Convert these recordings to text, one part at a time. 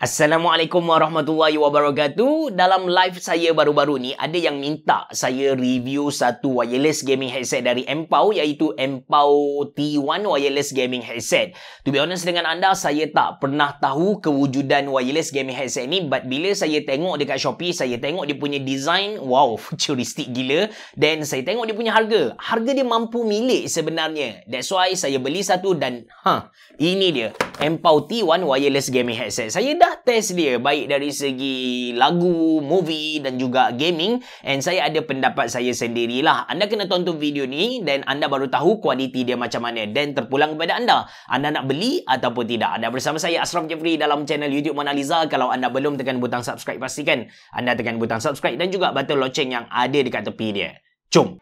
Assalamualaikum warahmatullahi wabarakatuh. Dalam live saya baru-baru ni ada yang minta saya review satu wireless gaming headset dari Empow iaitu Empow T1 wireless gaming headset. To be honest dengan anda, saya tak pernah tahu kewujudan wireless gaming headset ni but bila saya tengok dekat Shopee, saya tengok dia punya design, wow, futuristik gila dan saya tengok dia punya harga. Harga dia mampu milik sebenarnya. That's why saya beli satu dan ha, huh, ini dia. Empau T1 wireless gaming headset. Saya dah test dia baik dari segi lagu, movie dan juga gaming and saya ada pendapat saya sendirilah. Anda kena tonton video ni dan anda baru tahu kualiti dia macam mana dan terpulang kepada anda. Anda nak beli ataupun tidak. Anda bersama saya Asraf Jeffrey dalam channel YouTube Mona Lisa. Kalau anda belum tekan butang subscribe pastikan anda tekan butang subscribe dan juga butang loceng yang ada dekat tepi dia. Jom!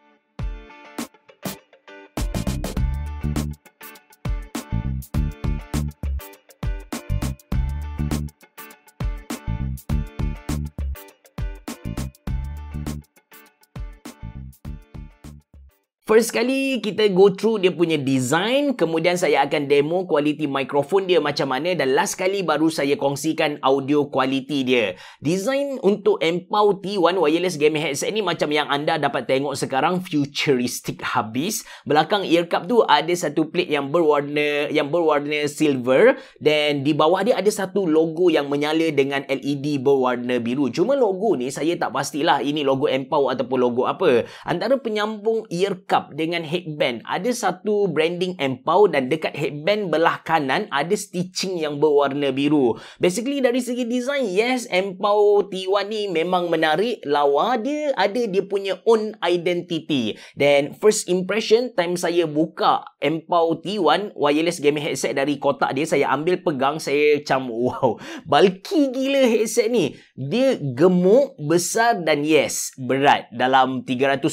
First kali kita go through dia punya design, kemudian saya akan demo kualiti mikrofon dia macam mana dan last kali baru saya kongsikan audio kualiti dia. Design untuk Empow T1 wireless gaming headset ni macam yang anda dapat tengok sekarang futuristic habis. Belakang ear cup tu ada satu plate yang berwarna yang berwarna silver dan di bawah dia ada satu logo yang menyala dengan LED berwarna biru. Cuma logo ni saya tak pastilah ini logo Empow ataupun logo apa. Antara penyambung ear cup lengkap dengan headband. Ada satu branding Empow dan dekat headband belah kanan ada stitching yang berwarna biru. Basically dari segi design, yes Empow T1 ni memang menarik, lawa dia ada dia punya own identity. Then first impression time saya buka Empow T1 wireless gaming headset dari kotak dia saya ambil pegang saya macam wow. Bulky gila headset ni. Dia gemuk, besar dan yes, berat dalam 378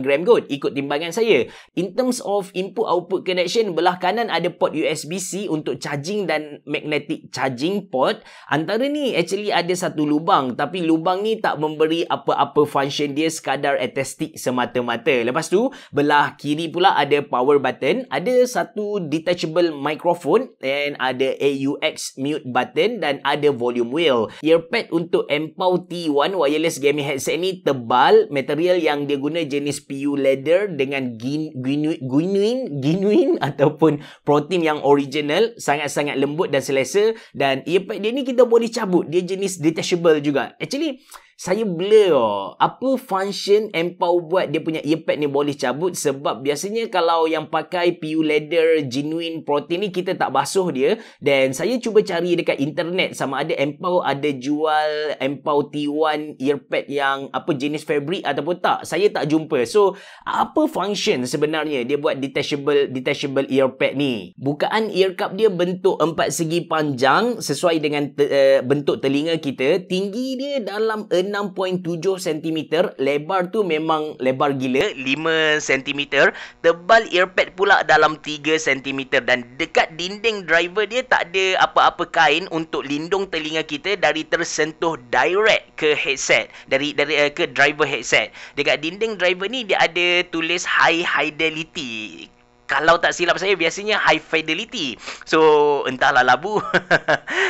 gram kot ikut tim bimbangan saya. In terms of input output connection, belah kanan ada port USB-C untuk charging dan magnetic charging port. Antara ni actually ada satu lubang tapi lubang ni tak memberi apa-apa function dia sekadar attestik semata-mata. Lepas tu, belah kiri pula ada power button, ada satu detachable microphone and ada AUX mute button dan ada volume wheel. Earpad untuk Empow T1 wireless gaming headset ni tebal, material yang dia guna jenis PU leather dengan guinuin guinuin ataupun protein yang original sangat-sangat lembut dan selesa dan earpad dia ni kita boleh cabut dia jenis detachable juga actually saya blur oh. apa function Empau buat dia punya earpad ni boleh cabut sebab biasanya kalau yang pakai PU leather genuine protein ni kita tak basuh dia dan saya cuba cari dekat internet sama ada Empau ada jual Empau T1 earpad yang apa jenis fabric ataupun tak saya tak jumpa so apa function sebenarnya dia buat detachable detachable earpad ni bukaan ear cup dia bentuk empat segi panjang sesuai dengan te- uh, bentuk telinga kita tinggi dia dalam 6.7 cm lebar tu memang lebar gila 5 cm tebal earpad pula dalam 3 cm dan dekat dinding driver dia tak ada apa-apa kain untuk lindung telinga kita dari tersentuh direct ke headset dari dari uh, ke driver headset dekat dinding driver ni dia ada tulis high fidelity kalau tak silap saya biasanya high fidelity so entahlah labu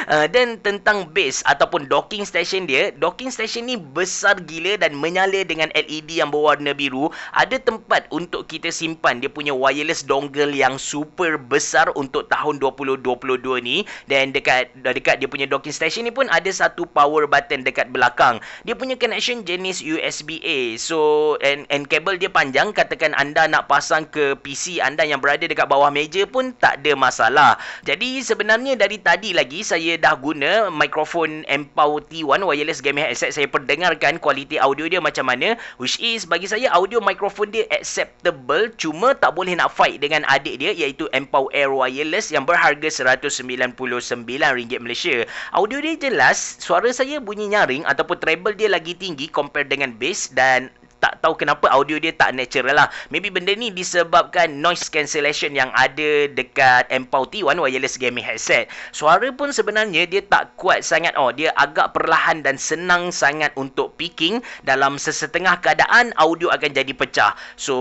uh, dan uh, tentang base ataupun docking station dia docking station ni besar gila dan menyala dengan LED yang berwarna biru ada tempat untuk kita simpan dia punya wireless dongle yang super besar untuk tahun 2022 ni dan dekat dekat dia punya docking station ni pun ada satu power button dekat belakang dia punya connection jenis USB A so and and cable dia panjang katakan anda nak pasang ke PC anda yang berada dekat bawah meja pun tak ada masalah. Jadi sebenarnya dari tadi lagi saya dah guna mikrofon Empow T1 wireless gaming headset saya perdengarkan kualiti audio dia macam mana which is bagi saya audio mikrofon dia acceptable cuma tak boleh nak fight dengan adik dia iaitu Empow Air wireless yang berharga RM199 Malaysia. Audio dia jelas, suara saya bunyi nyaring ataupun treble dia lagi tinggi compare dengan bass dan tak tahu kenapa audio dia tak natural lah. Maybe benda ni disebabkan noise cancellation yang ada dekat Empow T1 wireless gaming headset. Suara pun sebenarnya dia tak kuat sangat. Oh, dia agak perlahan dan senang sangat untuk picking. Dalam sesetengah keadaan, audio akan jadi pecah. So,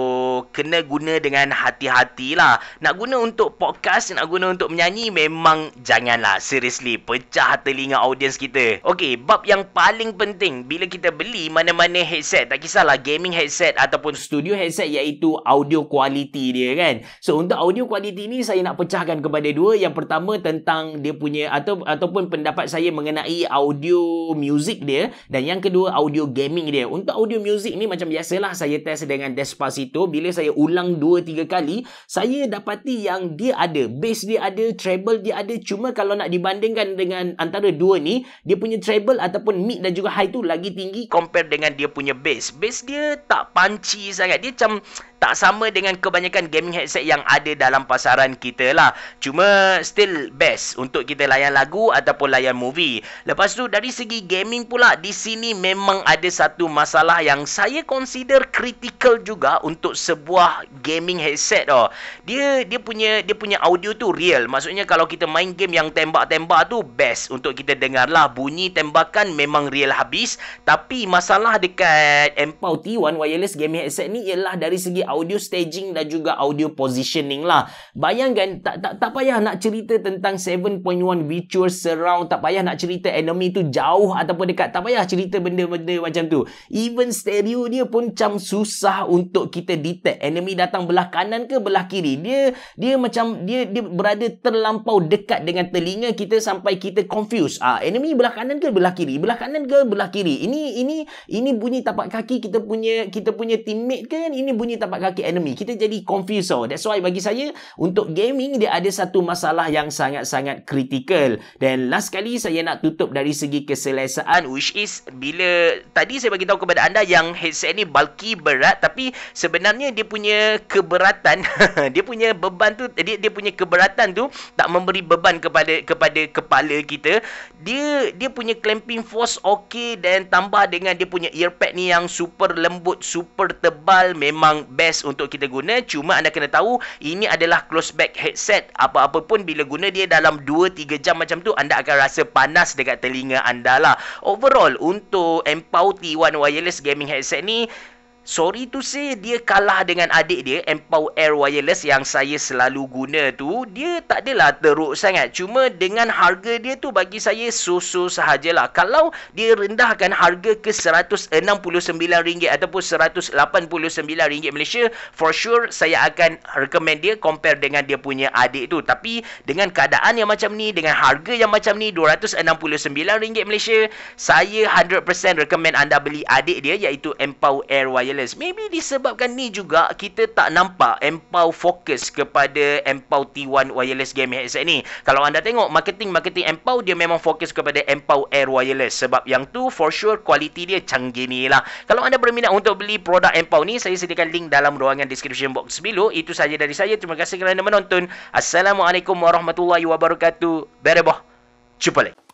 kena guna dengan hati-hati lah. Nak guna untuk podcast, nak guna untuk menyanyi, memang janganlah. Seriously, pecah telinga audiens kita. Okay, bab yang paling penting bila kita beli mana-mana headset, tak kisahlah gaming headset ataupun studio headset iaitu audio quality dia kan. So untuk audio quality ni saya nak pecahkan kepada dua. Yang pertama tentang dia punya atau ataupun pendapat saya mengenai audio music dia dan yang kedua audio gaming dia. Untuk audio music ni macam biasalah saya test dengan Despacito. Bila saya ulang 2-3 kali, saya dapati yang dia ada. Bass dia ada, treble dia ada. Cuma kalau nak dibandingkan dengan antara dua ni, dia punya treble ataupun mid dan juga high tu lagi tinggi compare dengan dia punya bass. Bass dia dia tak panci sangat. Dia macam tak sama dengan kebanyakan gaming headset yang ada dalam pasaran kita lah. Cuma still best untuk kita layan lagu ataupun layan movie. Lepas tu dari segi gaming pula di sini memang ada satu masalah yang saya consider critical juga untuk sebuah gaming headset tau. Oh. Dia dia punya dia punya audio tu real. Maksudnya kalau kita main game yang tembak-tembak tu best untuk kita dengar lah bunyi tembakan memang real habis. Tapi masalah dekat Empow T1 wireless gaming headset ni ialah dari segi audio staging dan juga audio positioning lah. Bayangkan tak tak tak payah nak cerita tentang 7.1 virtual surround, tak payah nak cerita enemy tu jauh ataupun dekat. Tak payah cerita benda-benda macam tu. Even stereo dia pun macam susah untuk kita detect enemy datang belah kanan ke belah kiri. Dia dia macam dia dia berada terlampau dekat dengan telinga kita sampai kita confuse. Ah, enemy belah kanan ke belah kiri? Belah kanan ke belah kiri? Ini ini ini bunyi tapak kaki kita punya kita punya teammate kan? Ini bunyi tapak empat kaki enemy. Kita jadi confused tau. That's why bagi saya, untuk gaming, dia ada satu masalah yang sangat-sangat critical. Dan last sekali, saya nak tutup dari segi keselesaan, which is bila tadi saya bagi tahu kepada anda yang headset ni bulky, berat, tapi sebenarnya dia punya keberatan, dia punya beban tu, dia, dia punya keberatan tu tak memberi beban kepada kepada kepala kita. Dia dia punya clamping force okay. dan tambah dengan dia punya earpad ni yang super lembut, super tebal, memang best best untuk kita guna cuma anda kena tahu ini adalah close back headset apa-apa pun bila guna dia dalam 2-3 jam macam tu anda akan rasa panas dekat telinga anda lah overall untuk Empow T1 Wireless Gaming Headset ni Sorry to say dia kalah dengan adik dia Empower Air Wireless yang saya selalu guna tu Dia tak adalah teruk sangat Cuma dengan harga dia tu bagi saya susu so sahajalah Kalau dia rendahkan harga ke RM169 Ataupun RM189 Malaysia For sure saya akan recommend dia Compare dengan dia punya adik tu Tapi dengan keadaan yang macam ni Dengan harga yang macam ni RM269 Malaysia Saya 100% recommend anda beli adik dia Iaitu Empower Air Wireless balance. Maybe disebabkan ni juga kita tak nampak Empow fokus kepada Empow T1 wireless game headset ni. Kalau anda tengok marketing-marketing Empow dia memang fokus kepada Empow Air wireless sebab yang tu for sure kualiti dia canggih ni lah. Kalau anda berminat untuk beli produk Empow ni, saya sediakan link dalam ruangan description box below. Itu saja dari saya. Terima kasih kerana menonton. Assalamualaikum warahmatullahi wabarakatuh. Bereboh. Jumpa lagi.